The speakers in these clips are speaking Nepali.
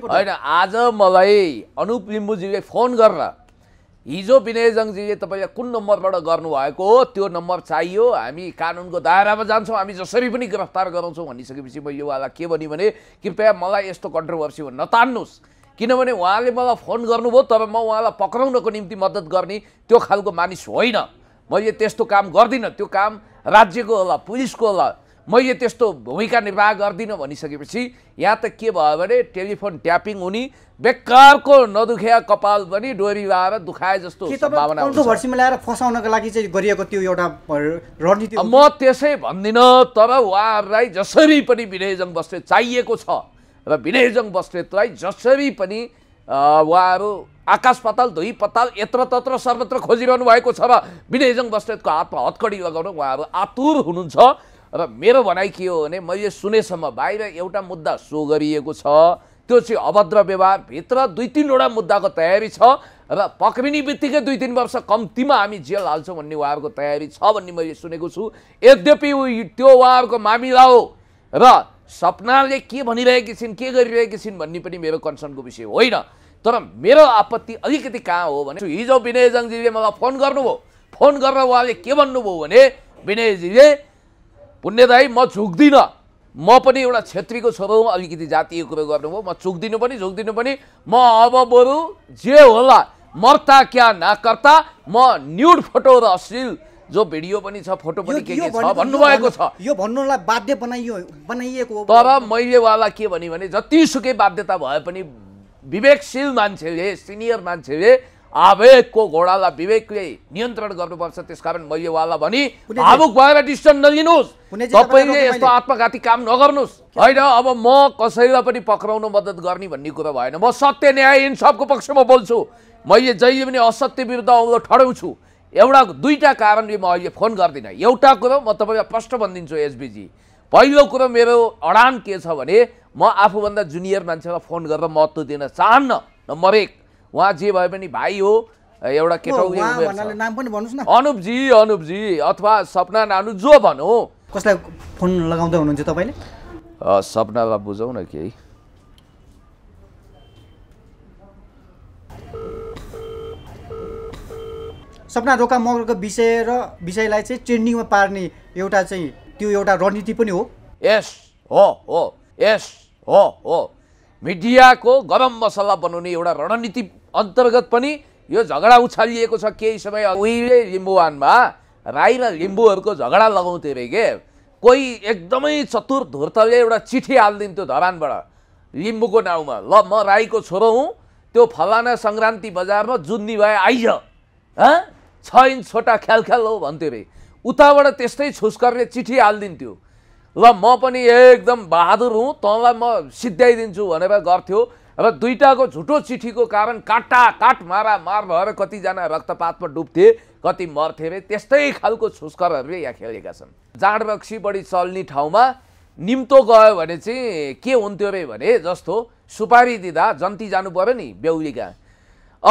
होइन आज मलाई अनुप लिम्बूजीले फोन गरेर हिजो विनयजङजीले तपाईँले कुन नम्बरबाट गर्नुभएको हो त्यो नम्बर चाहियो हामी कानुनको दायरामा जान्छौँ हामी जसरी पनि गिरफ्तार गराउँछौँ भनिसकेपछि म युवालाई के भन्यो भने कृपया मलाई यस्तो कन्ट्रोभर्सी नतान्नुहोस् किनभने उहाँले मलाई फोन गर्नुभयो तर म उहाँलाई पक्राउनको निम्ति मद्दत गर्ने त्यो खालको मानिस होइन मैले त्यस्तो काम गर्दिनँ त्यो काम राज्यको होला पुलिसको होला मैले त्यस्तो भूमिका निर्वाह गर्दिनँ भनिसकेपछि यहाँ त के भयो भने टेलिफोन ट्यापिङ हुने बेकारको नदुख्या कपाल पनि डोरी लाएर दुखाए जस्तो फसाउनको लागि चाहिँ गरिएको त्यो एउटा रणनीति म त्यसै भन्दिनँ तर उहाँहरूलाई जसरी पनि विनयजङ बस्नेत चाहिएको छ र विनयजङ बस्नेतलाई जसरी पनि उहाँहरू आकाश पाताल धुई पताल यत्र तत्र सर्वत्र खोजिरहनु भएको छ र विनयजङ बस्नेतको हातमा हत्कडी लगाउन उहाँहरू आतुर हुनुहुन्छ र मेरो भनाइ के हो भने मैले सुनेसम्म बाहिर एउटा मुद्दा सो गरिएको छ त्यो चाहिँ अभद्र भित्र दुई तिनवटा मुद्दाको तयारी छ र पक्रिने बित्तिकै दुई तिन वर्ष कम्तीमा हामी जेल हाल्छौँ भन्ने उहाँहरूको तयारी छ भन्ने मैले सुनेको छु यद्यपि त्यो उहाँहरूको मामिला हो र सपनाले के भनिरहेकी छिन् के गरिरहेकी छिन् भन्ने पनि मेरो कन्सर्नको विषय होइन तर मेरो आपत्ति अलिकति कहाँ हो भने हिजो विनयजङजीले मलाई फोन गर्नुभयो फोन गरेर उहाँले के भन्नुभयो भने विनयजीले पुण्यदाई म झुक्दिनँ म पनि एउटा क्षेत्रीको छेत्रीको हुँ अलिकति जातीय कुरो गर्नुभयो म झुक्दिनु पनि झुक्दिनु पनि म अब बरु जे होला मर्ता क्या नाकर्ता म न्युड फोटो र अश्लील जो भिडियो पनि छ फोटो पनि के के छ भन्नुभएको छ यो भन्नुलाई बाध्य बनाइयो बनाइएको तर मैले वाला के भने जतिसुकै बाध्यता भए पनि विवेकशील मान्छेले सिनियर मान्छेले आवेगको घोडालाई विवेकले नियन्त्रण गर्नुपर्छ त्यसकारण मैले उहाँलाई भने भावुक भएर डिसिसन नलिनुहोस् तपाईँले यस्तो आत्मघाती काम नगर्नुहोस् होइन अब म कसैलाई पनि पक्राउन मद्दत गर्ने भन्ने कुरा भएन म सत्य न्याय इन्साफको पक्षमा बोल्छु मैले जहिले पनि असत्य विरुद्ध आउँदो ठडाउँछु एउटा दुईवटा कारणले म अहिले फोन गर्दिनँ एउटा कुरो म तपाईँलाई प्रश्न भनिदिन्छु एसबिजी पहिलो कुरो मेरो अडान के छ भने म आफूभन्दा जुनियर मान्छेलाई फोन गरेर महत्त्व दिन चाहन्न नम्बर एक उहाँ जे भए पनि भाइ हो एउटा केटा नाम पनि भन्नुहोस् न अनुपजी अनुपजी अथवा सपना नानु जो भनौँ कसलाई फोन लगाउँदै हुनुहुन्छ तपाईँले सपनालाई न केही सपना रोका मगरको विषय र विषयलाई चाहिँ ट्रेन्डिङमा पार्ने एउटा चाहिँ त्यो एउटा रणनीति पनि हो यस हो हो यस हो हो मिडियाको गरम मसला बनाउने एउटा रणनीति अन्तर्गत पनि यो झगडा उछालिएको छ केही समय उहिले लिम्बुवानमा राई र लिम्बूहरूको झगडा लगाउँथे अरे के कोही एकदमै चतुर धुर्तले एउटा चिठी हालिदिन्थ्यो धरानबाट लिम्बूको नाउँमा ल म राईको छोरो हुँ त्यो फलाना सङ्क्रान्ति बजारमा जुन्नी भए आइज हँ छ इन्च छोटा ख्यालख्याल हो भन्थ्यो अरे उताबाट त्यस्तै छुस्करले चिठी हालिदिन्थ्यो ल म पनि एकदम बहादुर हुँ तँलाई म सिद्ध्याइदिन्छु भनेर गर्थ्यो अब दुईवटाको झुटो चिठीको कारण काटा काट मारा मार भएर कतिजना रक्तपातमा डुब्थे कति मर्थे अरे त्यस्तै खालको छुस्करहरूले यहाँ खेलेका छन् जाँड रक्सी बढी चल्ने ठाउँमा निम्तो गयो भने चाहिँ के हुन्थ्यो अरे भने जस्तो सुपारी दिँदा जन्ती जानु पऱ्यो नि बेहुलीका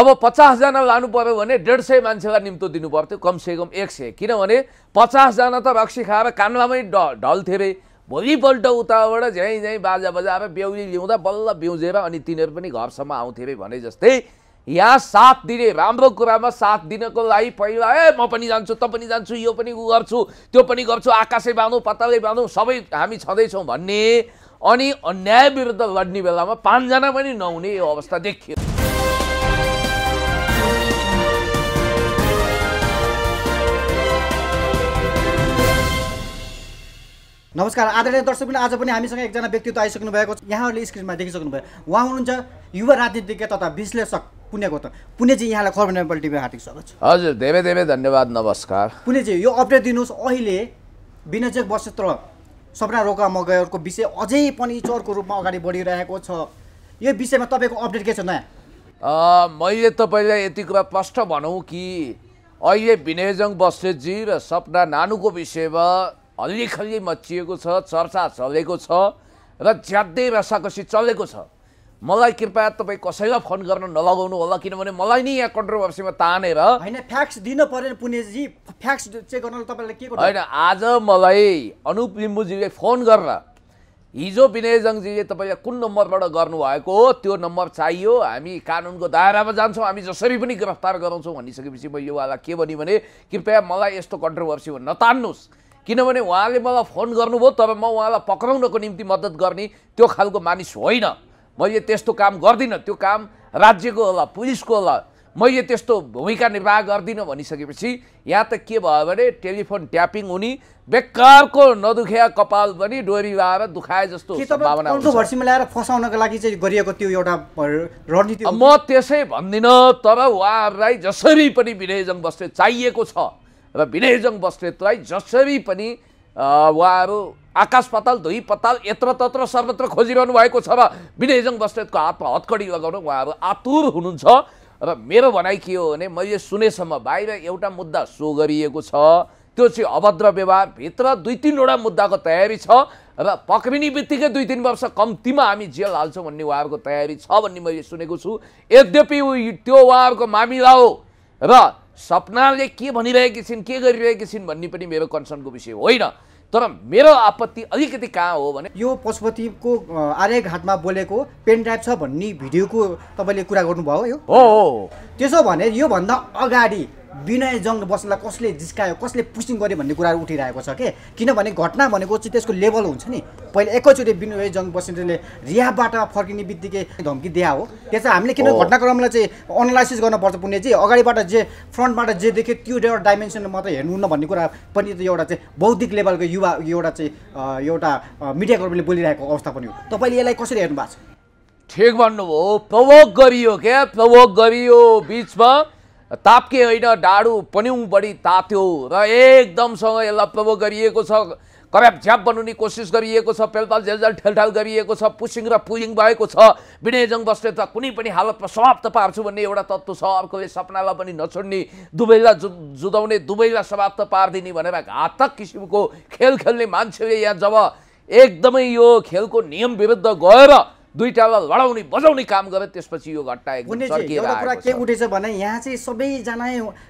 अब पचासजना लानु पऱ्यो भने डेढ सय मान्छेलाई निम्तो दिनु पर्थ्यो कमसेकम एक सय किनभने पचासजना त रक्सी खाएर कानमामै ढ ढल्थ्यो अरे भोलिपल्ट उताबाट झ्याइ झ्याइ बाजा बजाएर बेहुली ल्याउँदा बल्ल बिउजेर अनि तिनीहरू पनि घरसम्म आउँथे अरे भने जस्तै यहाँ साथ दिने राम्रो कुरामा साथ दिनको लागि पहिला ए म पनि जान्छु त पनि जान्छु यो पनि ऊ गर्छु त्यो पनि गर्छु आकाशै बाँधौँ पत्ताले बाँधौँ सबै हामी छँदैछौँ भन्ने अनि अन्याय विरुद्ध लड्ने बेलामा पाँचजना पनि नहुने यो अवस्था देखियो नमस्कार आदरणीय पनि आज पनि हामीसँग एकजना व्यक्तित्व आइसक्नु भएको छ यहाँहरूले स्क्रिनमा देखिसक्नुभयो उहाँ हुनुहुन्छ युवा राजनीतिज्ञ तथा विश्लेषक पुण्यको त पुण्यजी यहाँलाई खबर नेपाल टिभी हार्दिक स्वागत छ हजुर धेरै धेरै धन्यवाद नमस्कार पुण्यजी यो अपडेट दिनुहोस् अहिले विनजय वस्त्र सपना रोका मगरको विषय अझै पनि चोरको रूपमा अगाडि बढिरहेको छ यो विषयमा तपाईँको अपडेट के छ नयाँ मैले तपाईँलाई यति कुरा प्रष्ट भनौँ कि अहिले विनयजङ बस्नेतजी र सपना नानुको विषयमा अलि खल्ली मचिएको छ चर्चा चलेको छ र ज्यादै रसाकसी चलेको छ मलाई कृपया तपाईँ कसैलाई फोन गर्न नलगाउनु होला किनभने मलाई नै यहाँ कन्ट्रोभर्सीमा तानेर होइन फ्याक्स दिनु परेन पुनेजी फ्याक्स चेक गर्न तपाईँलाई के होइन आज मलाई अनुप लिम्बूजीले फोन गरेर हिजो विनयजङजीले तपाईँलाई कुन नम्बरबाट गर्नुभएको हो त्यो नम्बर चाहियो हामी कानुनको दायरामा जान्छौँ हामी जसरी पनि गिरफ्तार गराउँछौँ भनिसकेपछि म युवालाई के भन्यो भने कृपया मलाई यस्तो कन्ट्रोभर्सीमा नतान्नुहोस् किनभने उहाँले मलाई फोन गर्नुभयो तब म उहाँलाई पक्राउनको निम्ति मद्दत गर्ने त्यो खालको मानिस होइन मैले त्यस्तो काम गर्दिनँ त्यो काम राज्यको होला पुलिसको होला मैले त्यस्तो भूमिका निर्वाह गर्दिनँ भनिसकेपछि यहाँ त के भयो भने टेलिफोन ट्यापिङ हुने बेकारको नदुखिया कपाल पनि डोरी लाएर दुखाए जस्तो फसाउनको लागि चाहिँ गरिएको त्यो एउटा रणनीति म त्यसै भन्दिनँ तर उहाँहरूलाई जसरी पनि विनयजङ बस्ने चाहिएको छ र विनयजङ बस्नेतलाई जसरी पनि उहाँहरू आकाश पताल धुई पताल यत्र तत्र सर्वत्र खोजिरहनु भएको छ र विनयजङ बस्नेतको हातमा हत्कडी लगाउन उहाँहरू आतुर हुनुहुन्छ र मेरो भनाइ के हो भने मैले सुनेसम्म बाहिर एउटा मुद्दा सो गरिएको छ त्यो चाहिँ अभद्र भित्र दुई तिनवटा मुद्दाको तयारी छ र पक्रिने बित्तिकै दुई तिन वर्ष कम्तीमा हामी जेल हाल्छौँ भन्ने उहाँहरूको तयारी छ भन्ने मैले सुनेको छु यद्यपि त्यो उहाँहरूको मामिला हो र सपनाले के भनिरहेकी छिन् के गरिरहेकी छिन् भन्ने पनि मेरो कन्सर्नको विषय होइन तर मेरो आपत्ति अलिकति कहाँ हो भने यो पशुपतिको आर्यघाटमा बोलेको पेन ड्राइभ छ भन्ने भिडियोको तपाईँले कुरा गर्नुभयो यो हो त्यसो भने योभन्दा अगाडि विनय जङ्ग बस्नलाई कसले जिस्कायो कसले पुसिङ गर्यो भन्ने कुराहरू उठिरहेको छ कि किनभने घटना भनेको चाहिँ त्यसको लेभल हुन्छ नि पहिला एकैचोटि विनय जङ्ग बस्नेले रियाबाट फर्किने बित्तिकै धम्की दिया हो त्यो चाहिँ हामीले किन घटनाक्रमलाई चाहिँ अनालाइसिस गर्नुपर्छ चाहिँ अगाडिबाट जे फ्रन्टबाट जे देख्यो त्यो एउटा डाइमेन्सन मात्रै हेर्नुहुन्न भन्ने कुरा पनि त्यो एउटा चाहिँ बौद्धिक लेभलको युवा एउटा चाहिँ एउटा मिडियाकर्मीले बोलिरहेको अवस्था पनि हो तपाईँले यसलाई कसरी हेर्नु भएको छ ठिक भन्नुभयो प्रवोक गरियो क्या प्रवोक गरियो बिचमा तापके होइन डाडु पन्यौँ बढी तात्यो र एकदमसँग यसलाई प्रभोग गरिएको छ कभ्याप झ्याप बनाउने कोसिस गरिएको छ पेलपाल झेलझेल ठेलठाल गरिएको छ पुसिङ र पुजिङ भएको छ विनयजङ बस्ने त कुनै पनि हालतमा समाप्त पार्छु भन्ने एउटा तत्त्व छ अर्कोले सपनालाई पनि नछोड्ने दुवैलाई जु जुदाउने दुवैलाई समाप्त पारिदिने भनेर घातक किसिमको खेल खेल्ने मान्छेले यहाँ जब एकदमै यो खेलको नियम विरुद्ध गएर दुईवटा लडाउने बजाउने काम गरे त्यसपछि यो घटना एकदम एउटा कुरा के उठेछ भने यहाँ चाहिँ सबैजना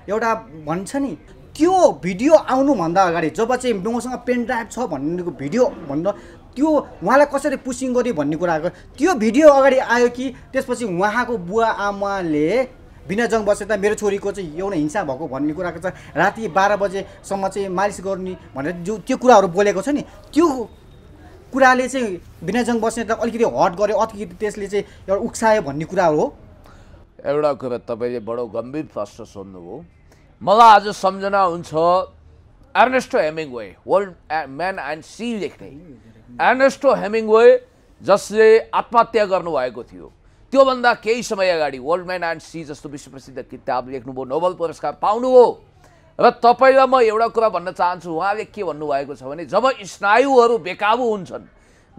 एउटा भन्छ नि त्यो भिडियो आउनुभन्दा अगाडि जब चाहिँ मसँग पेन ड्राइभ छ भन्ने भिडियो भन्दा त्यो उहाँलाई कसरी पुसिङ गर्यो भन्ने कुरा आएको त्यो भिडियो अगाडि आयो कि त्यसपछि उहाँको बुवा आमाले बिना जङ बसेता मेरो छोरीको चाहिँ एउटा हिंसा भएको भन्ने कुराको चाहिँ राति बाह्र बजेसम्म चाहिँ मालिस गर्ने भनेर जो त्यो कुराहरू बोलेको छ नि त्यो कुराले चाहिँ बस्ने त अलिकति हट गर्यो अलिकति त्यसले चाहिँ एउटा उक्सायो भन्ने कुरा हो एउटा कुरा तपाईँले बडो गम्भीर प्रश्न सोध्नुभयो मलाई आज सम्झना हुन्छ Ernesto Hemingway world man and sea लेख्ने एर्नेस्टो हेमिङवे जसले आत्महत्या गर्नुभएको थियो त्योभन्दा केही समय अगाडि वर्ल्ड म्यान एन्ड सी जस्तो विश्व प्रसिद्ध किताब लेख्नुभयो नोबल पुरस्कार पाउनुभयो र तपाईँलाई म एउटा कुरा भन्न चाहन्छु उहाँले के भन्नुभएको छ भने जब स्नायुहरू बेकाबु हुन्छन्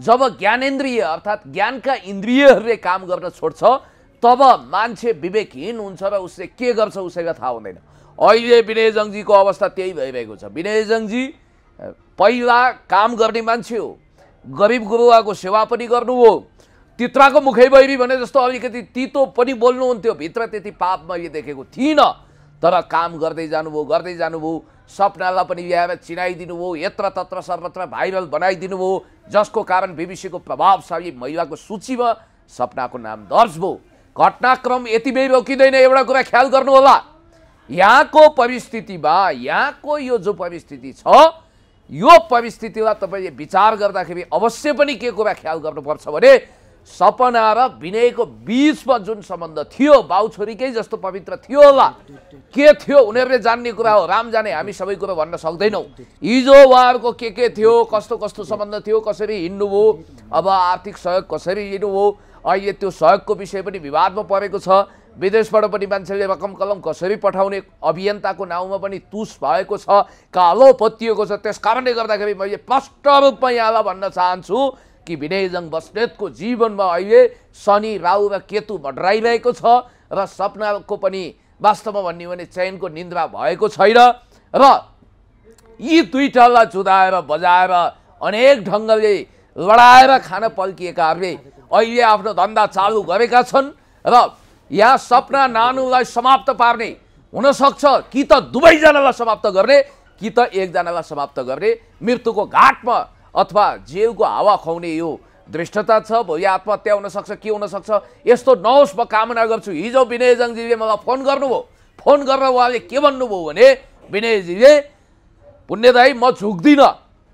जब ज्ञानेन्द्रिय अर्थात् ज्ञानका इन्द्रियहरूले काम गर्न छोड्छ तब मान्छे विवेकहीन हुन्छ र उसले के गर्छ उसैलाई थाहा हुँदैन अहिले विनयजङजीको अवस्था त्यही भइरहेको छ विनयजङजी पहिला काम गर्ने मान्छे हो गरिब गुरुवाको सेवा पनि गर्नु हो तित्राको मुखै बहिरी भने जस्तो अलिकति तितो पनि बोल्नुहुन्थ्यो भित्र त्यति पाप मैले देखेको थिइनँ तर काम गर्दै जानुभयो गर्दै जानुभयो सपनालाई पनि यहाँ चिनाइदिनु भयो यत्र तत्र सर्वत्र भाइरल बनाइदिनु भयो जसको कारण बिबिसीको प्रभावशाली महिलाको सूचीमा सपनाको नाम दर्ज भयो घटनाक्रम यति बेर रोकिँदैन एउटा कुरा ख्याल गर्नु होला यहाँको परिस्थितिमा यहाँको यो जो परिस्थिति छ यो परिस्थितिलाई तपाईँले विचार गर्दाखेरि अवश्य पनि के कुरा ख्याल गर्नुपर्छ भने सपना र विनयको बिचमा जुन सम्बन्ध थियो बाउ छोरीकै जस्तो पवित्र थियो होला के थियो उनीहरूले जान्ने कुरा हो राम जाने हामी सबै कुरो भन्न सक्दैनौँ हिजो उहाँहरूको के के थियो कस्तो कस्तो सम्बन्ध थियो कसरी हिँड्नुभयो अब आर्थिक सहयोग कसरी लिनुभयो अहिले त्यो सहयोगको विषय पनि विवादमा परेको छ विदेशबाट पनि मान्छेले रकम कलम कसरी पठाउने अभियन्ताको नाउँमा पनि तुस भएको छ कालो पत्तिएको छ त्यस कारणले गर्दाखेरि मैले स्पष्ट रूपमा यहाँलाई भन्न चाहन्छु कि विनयजङ बस्नेतको जीवनमा अहिले शनि राहु र केतु भड्राइरहेको छ र सपनाको पनि वास्तवमा भन्यो भने चयनको निन्द्रा भएको छैन र यी दुईटालाई जुदाएर बजाएर अनेक ढङ्गले लडाएर खान पल्किएकाहरूले अहिले आफ्नो धन्दा चालु गरेका छन् र यहाँ सपना नानुलाई समाप्त पार्ने हुनसक्छ कि त दुवैजनालाई समाप्त गर्ने कि त एकजनालाई समाप्त गर्ने मृत्युको घाटमा अथवा जिउको हावा खुवाउने यो दृष्टता छ भोलि आत्महत्या हुनसक्छ के हुनसक्छ यस्तो नहोस् म कामना गर्छु हिजो विनयजङजीले मलाई फोन गर्नुभयो फोन गरेर उहाँले के भन्नुभयो भने विनयजीले पुण्यदाई म झुक्दिनँ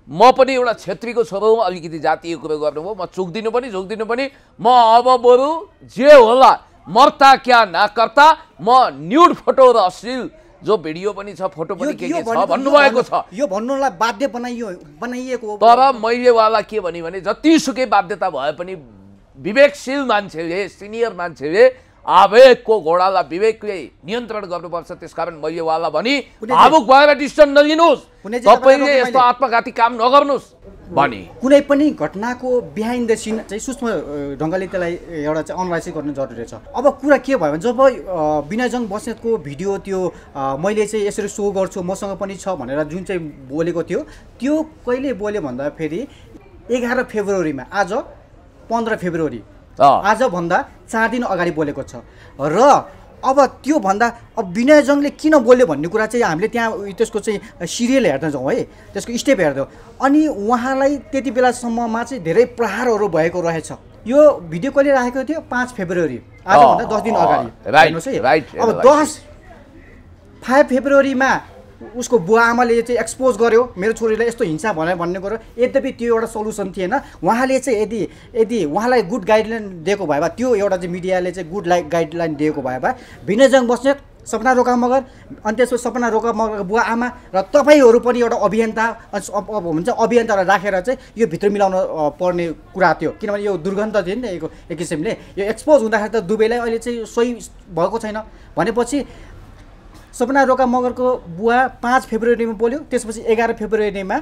म पनि एउटा क्षेत्रीको छोरो अलिकति जातीय कुरो गर्नुभयो म झुक्दिनु पनि झुक्दिनु पनि म अब बरु जे होला मर्ता क्या नाकर्ता म न्युड फोटो र अश्लील जो भिडियो पनि छ फोटो पनि के के छ भन्नुभएको छ यो भन्नुलाई बाध्य बनाइयो बनाइएको तर मैले उहाँलाई के भने जतिसुकै बाध्यता भए पनि विवेकशील मान्छेले सिनियर मान्छेले आवेगको घोडालाई विवेकले नियन्त्रण गर्नुपर्छ त्यस कारण मैले उहाँलाई भनी भावुक भएर डिस्टर्ब नलिनुहोस् तपाईँले यस्तो आत्मघाती काम नगर्नुहोस् भने कुनै पनि घटनाको बिहाइन्ड द सिन चाहिँ सूक्ष्म ढङ्गले त्यसलाई एउटा चाहिँ अनलाइसिङ गर्नु जरुरी छ अब कुरा के भयो भने जब विनयजङ बस्नेतको भिडियो त्यो मैले चाहिँ यसरी सो गर्छु मसँग पनि छ भनेर जुन चाहिँ बोलेको थियो त्यो कहिले बोल्यो भन्दाखेरि एघार फेब्रुअरीमा आज पन्ध्र फेब्रुअरी आजभन्दा चार दिन अगाडि बोलेको छ र अब त्योभन्दा अब विनयजङले किन बोल्यो भन्ने कुरा चाहिँ हामीले त्यहाँ त्यसको चाहिँ सिरियल हेर्दै जाउँ है त्यसको स्टेप हेर्दै अनि उहाँलाई त्यति बेलासम्ममा चाहिँ धेरै प्रहारहरू भएको रहेछ यो भिडियो कहिले राखेको थियो पाँच फेब्रुअरी आजभन्दा दस दिन अगाडि अब दस फाइभ फेब्रुअरीमा उसको बुवा आमाले चाहिँ एक्सपोज गर्यो मेरो छोरीलाई यस्तो हिंसा भनेर भन्ने कुरो यद्यपि त्यो एउटा सल्युसन थिएन उहाँले चाहिँ यदि यदि उहाँलाई गुड गाइडलाइन दिएको भए भए त्यो एउटा चाहिँ मिडियाले चाहिँ गुड लाइक गाइडलाइन दिएको भए भए भिनयजङ बस्ने सपना रोका मगर अनि त्यसपछि सपना रोका मगरको बुवा आमा र तपाईँहरू पनि एउटा अभियन्ता हुन्छ अभियन्तालाई राखेर चाहिँ यो भित्र मिलाउन पर्ने कुरा थियो किनभने यो दुर्गन्ध थियो नि त एक किसिमले यो एक्सपोज हुँदाखेरि त दुबईलाई अहिले चाहिँ सोही भएको छैन भनेपछि सपना रोका मगरको बुवा पाँच फेब्रुअरीमा बोल्यो त्यसपछि एघार फेब्रुअरीमा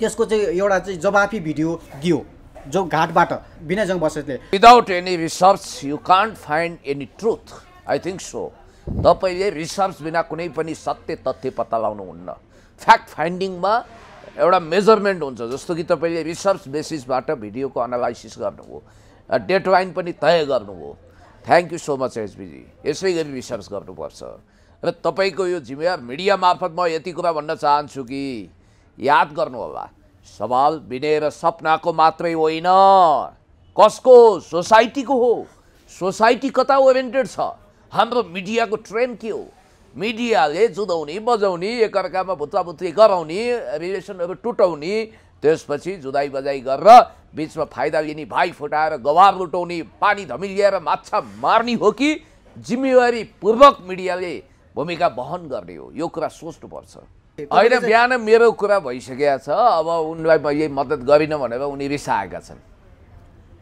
त्यसको चाहिँ एउटा चाहिँ जवाफी भिडियो दियो जो घाटबाट विनयजङ बस्नेतले without any research you can't find any truth I think so तपाईँले रिसर्च बिना कुनै पनि सत्य तथ्य पत्ता लगाउनुहुन्न फ्याक्ट फाइन्डिङमा एउटा मेजरमेन्ट हुन्छ जस्तो कि तपाईँले रिसर्च बेसिसबाट भिडियोको एनालाइसिस गर्नुभयो डेडलाइन पनि तय गर्नुभयो thank you so much SBG यसै गरी रिसर्च गर्नुपर्छ र तपाईँको यो जिम्मेवार मिडिया मार्फत म यति कुरा भन्न चाहन्छु कि याद गर्नु होला सवाल विनय र सपनाको मात्रै होइन कसको सोसाइटीको हो सोसाइटी कता ओरिएन्टेड छ हाम्रो मिडियाको ट्रेन्ड के हो मिडियाले जुदाउने बजाउने एकअर्कामा भुत्ताभुत्ती गराउने रिलेसनहरू टुटाउने त्यसपछि जुदाई बजाई गरेर बिचमा फाइदा लिने भाइ फुटाएर गवार लुटाउने पानी धमिल्याएर माछा मार्ने हो कि जिम्मेवारीपूर्वक मिडियाले भूमिका बहन गर्ने हो यो कुरा सोच्नुपर्छ होइन बिहान मेरो कुरा भइसकेको छ अब उनलाई म यही मद्दत गरिनँ भनेर उनी रिसाएका छन्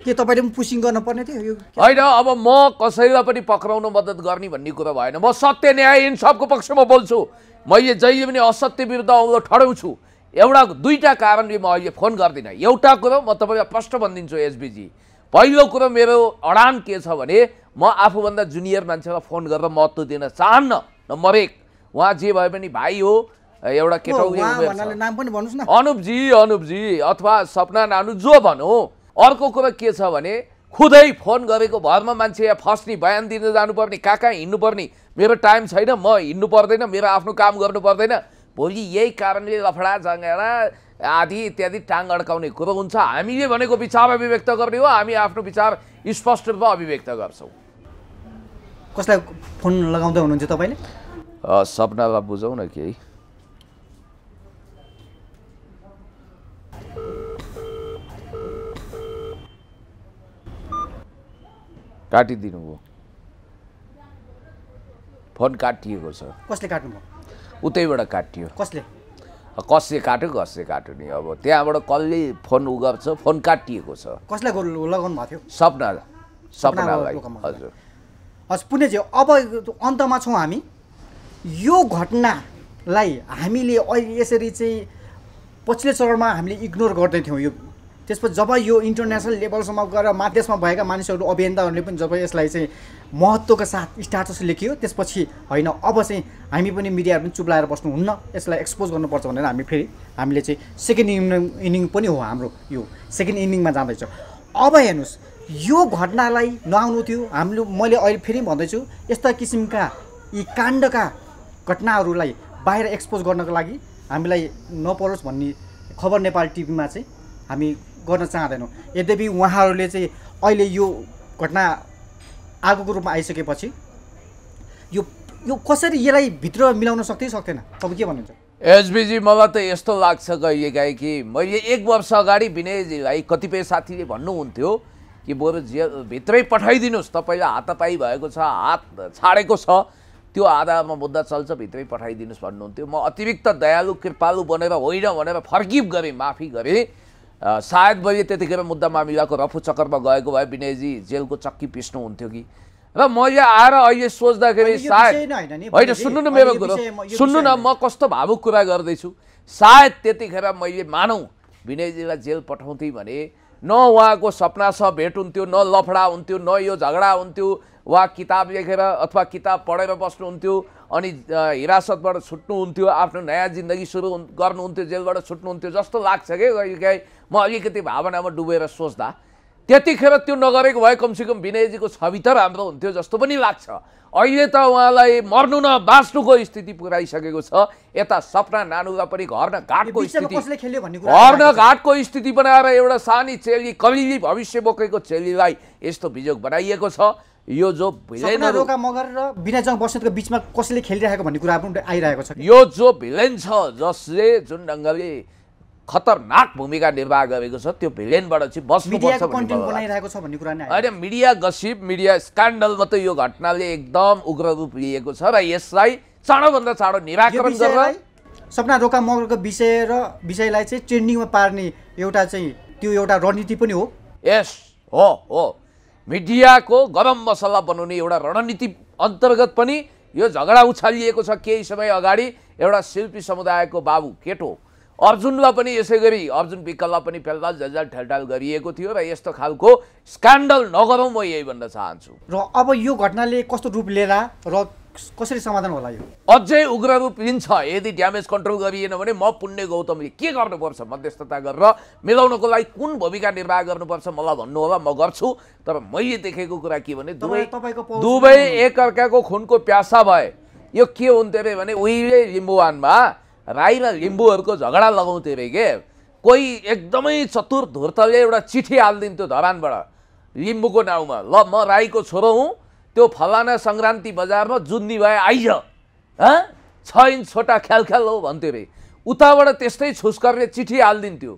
के तपाईँले पनि पुसिङ गर्नुपर्ने थियो होइन अब म कसैलाई पनि पक्राउन मद्दत गर्ने भन्ने कुरा भएन म सत्य न्याय इन्साफको पक्षमा बोल्छु मैले जहिले पनि असत्य विरुद्ध आउँदो ठडाउँछु एउटा दुईवटा कारणले म अहिले फोन गर्दिनँ एउटा कुरो म तपाईँलाई प्रष्ट भनिदिन्छु एसबिजी पहिलो कुरो मेरो अडान के छ भने म आफूभन्दा जुनियर मान्छेलाई फोन गरेर महत्त्व दिन चाहन्न नम्बर एक उहाँ जे भए पनि भाइ हो एउटा केटा अनुपजी अनुपजी अथवा सपना नानु जो भनौँ अर्को कुरा के छ भने खुदै फोन गरेको भरमा मान्छे या फस्ने बयान दिन जानुपर्ने कहाँ कहाँ हिँड्नुपर्ने मेरो टाइम छैन म हिँड्नु पर्दैन मेरो आफ्नो काम गर्नु पर्दैन भोलि यही कारणले लफडा जँगेडा आदि इत्यादि टाङ अड्काउने कुरो हुन्छ हामीले भनेको विचार अभिव्यक्त गर्ने हो हामी आफ्नो विचार स्पष्ट रूपमा अभिव्यक्त गर्छौँ कसलाई फोन लगाउँदै हुनुहुन्छ तपाईँले सपनालाई बुझौँ न केही काटिदिनु भयो फोन काटिएको छ कसले काट्नुभयो उतैबाट काटियो कसले कसले काट्यो कसले काट्यो नि अब त्यहाँबाट कसले फोन उगाउँछ फोन काटिएको छ कसलाई लगाउनु भएको थियो सपना सपनालाई हजुर हजुर पुण्यजी अब अन्तमा छौँ हामी यो घटनालाई हामीले अहिले यसरी चाहिँ पछिल्लो चरणमा हामीले इग्नोर गर्दै गर्दैथ्यौँ यो त्यसपछि जब यो इन्टरनेसनल लेभलसम्म गएर माध्यसमा भएका मानिसहरू अभियन्ताहरूले पनि जब यसलाई चाहिँ महत्त्वको साथ स्टाटस लेखियो त्यसपछि होइन अब चाहिँ हामी पनि मिडियाहरू पनि चुप्लाएर बस्नुहुन्न यसलाई एक्सपोज गर्नुपर्छ भनेर हामी फेरि हामीले चाहिँ सेकेन्ड इनिङ इनिङ पनि हो हाम्रो यो सेकेन्ड इनिङमा जाँदैछ अब हेर्नुहोस् यो घटनालाई नआउनु थियो हामीले मैले अहिले फेरि भन्दैछु यस्ता किसिमका यी काण्डका घटनाहरूलाई बाहिर एक्सपोज गर्नको लागि हामीलाई नपरोस् भन्ने खबर नेपाल टिभीमा चाहिँ हामी गर्न चाहँदैनौँ यद्यपि उहाँहरूले चाहिँ अहिले यो घटना आगोको रूपमा आइसकेपछि यो यो कसरी यसलाई भित्र मिलाउन सक्दै सक्दैन तपाईँ के भन्नुहुन्छ एसबिजी मलाई त यस्तो लाग्छ कहिलेकाहीँ कि मैले एक वर्ष अगाडि विनयजीलाई कतिपय साथीले भन्नुहुन्थ्यो कि बरु जे भित्रै पठाइदिनुहोस् तपाईँलाई हातपाई भएको छ हात छाडेको छ त्यो आधारमा मुद्दा चल्छ भित्रै पठाइदिनुहोस् भन्नुहुन्थ्यो म अतिरिक्त दयालु कृपालु बनेर होइन भनेर फर्किब गरेँ माफी गरेँ सायद मैले त्यतिखेर मुद्दा मामिलाको रफु चक्करमा गएको भए विनयजी जेलको चक्की पिस्नुहुन्थ्यो कि र म यहाँ आएर अहिले सोच्दाखेरि सायद होइन सुन्नु न मेरो कुरो सुन्नु न म कस्तो भावुक कुरा गर्दैछु सायद त्यतिखेर मैले मानौँ विनयजीलाई जेल पठाउँथेँ भने न उहाँको सपना छ भेट हुन्थ्यो न लफडा हुन्थ्यो न यो झगडा हुन्थ्यो वा किताब लेखेर अथवा किताब पढेर बस्नुहुन्थ्यो अनि हिरासतबाट छुट्नुहुन्थ्यो आफ्नो नयाँ जिन्दगी सुरु गर्नुहुन्थ्यो जेलबाट छुट्नुहुन्थ्यो जस्तो लाग्छ कि कहिलेकाहीँ म अलिकति भावनामा डुबेर सोच्दा त्यतिखेर त्यो नगरेको भए कमसेकम विनयजीको छवि त राम्रो हुन्थ्यो जस्तो पनि लाग्छ अहिले त उहाँलाई मर्नु न बाँच्नुको स्थिति पुऱ्याइसकेको छ यता सपना नानुलाई पनि घर न घाटको स्थिति घर न घाटको स्थिति बनाएर एउटा सानी चेली कलिली भविष्य बोकेको चेलीलाई यस्तो बिजोग बनाइएको छ यो जो रोका मगर र विनयजङ बस्नेतको बिचमा कसैले खेलिरहेको भन्ने कुरा पनि आइरहेको छ यो जो भिलेन छ जसले जुन ढङ्गले खतरनाक भूमिका निर्वाह गरेको छ त्यो भिलेनबाट चाहिँ बस्नुपर्छ बनाइरहेको छ भन्ने कुरा होइन मिडिया गसिप मिडिया स्क्यान्डल मात्रै यो घटनाले एकदम उग्र रूप लिएको छ र यसलाई चाँडोभन्दा चाँडो निराकरण गरेर सपना रोका मगरको विषय र विषयलाई चाहिँ ट्रेन्डिङमा पार्ने एउटा चाहिँ त्यो एउटा रणनीति पनि हो यस हो हो मिडियाको गरम मसला बनाउने एउटा रणनीति अन्तर्गत पनि यो झगडा उछालिएको छ केही समय अगाडि एउटा शिल्पी समुदायको बाबु केटो अर्जुनलाई पनि यसै गरी अर्जुन विकललाई पनि फेलताल झल्झल ठेलठाल गरिएको थियो र यस्तो खालको स्क्यान्डल नगरौँ म यही भन्न चाहन्छु र अब यो घटनाले कस्तो रूप लिएर र कसरी समाधान होला यो अझै उग्र रूप लिन्छ यदि ड्यामेज कन्ट्रोल गरिएन भने म पुण्य गौतमले के गर्नुपर्छ मध्यस्थता गरेर मिलाउनको लागि कुन भूमिका निर्वाह गर्नुपर्छ मलाई भन्नु होला म गर्छु तर मैले देखेको कुरा के भने दुवै दुवै एकअर्काको खुनको प्यासा भए यो के हुन्थ्यो अरे भने उहिले लिम्बुवानमा राई र लिम्बूहरूको झगडा लगाउँथ्यो अरे के कोही एकदमै चतुर धुर्तले एउटा चिठी हालिदिन्थ्यो धरानबाट लिम्बूको नाउँमा ल म राईको छोरो हुँ त्यो फलाना सङ्क्रान्ति बजारमा जुन्नी भए आइज हँ छ इन्च छोटा ख्यालख्याल हो भन्थ्यो अरे उताबाट त्यस्तै छुस्करले चिठी हालिदिन्थ्यो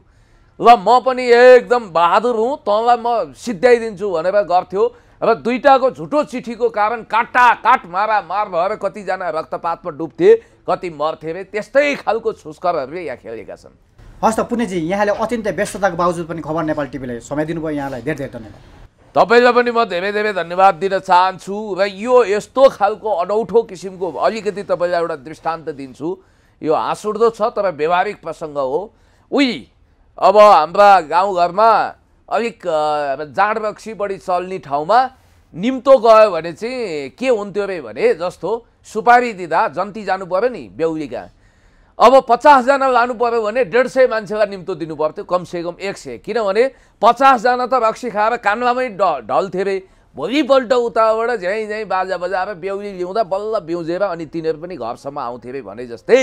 ल म पनि एकदम बहादुर हुँ तँलाई म सिद्ध्याइदिन्छु भनेर गर्थ्यो र दुइटाको झुटो चिठीको कारण काटा काट मारा मार भएर कतिजना रक्तपातमा डुब्थे कति मर्थे अरे त्यस्तै खालको छुस्करहरूले यहाँ खेलेका छन् हस् त पुण्यजी यहाँले अत्यन्तै व्यस्तताको बावजुद पनि खबर नेपाल टिभीलाई समय दिनुभयो यहाँलाई धेरै धेरै धन्यवाद तपाईँलाई पनि म धेरै धेरै धन्यवाद दिन चाहन्छु र यो यस्तो खालको अनौठो किसिमको अलिकति तपाईँलाई एउटा दृष्टान्त दिन्छु यो हाँसुर्दो छ तर व्यवहारिक प्रसङ्ग हो उही अब हाम्रा गाउँघरमा अलिक जाँड रक्सी बढी चल्ने ठाउँमा निम्तो गयो भने चाहिँ के हुन्थ्यो अरे भने जस्तो सुपारी दिँदा जन्ती जानु पऱ्यो नि बेहुलीका अब पचासजना लानु पऱ्यो भने डेढ सय मान्छेलाई निम्तो दिनु पर्थ्यो कमसेकम एक सय किनभने पचासजना त रक्सी खाएर कानमामै ड ढल्थे रे भोलिपल्ट उताबाट झ्याइ झ्याइ बाजा बजाएर बेहुली ल्याउँदा बल्ल बिउजेर अनि तिनीहरू पनि घरसम्म आउँथे रे भने जस्तै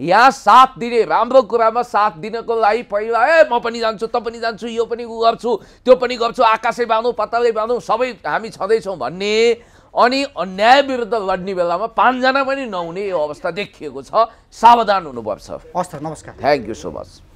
यहाँ साथ दिने राम्रो कुरामा साथ दिनको लागि पहिला ए म पनि जान्छु त पनि जान्छु यो पनि उ गर्छु त्यो पनि गर्छु आकाशै बाँधौँ पत्तालै बाँधौँ सबै हामी छँदैछौँ भन्ने अनि अन्याय विरुद्ध लड्ने बेलामा पाँचजना पनि नहुने यो अवस्था देखिएको छ सावधान हुनुपर्छ हस् त नमस्कार थ्याङ्क यू सो मच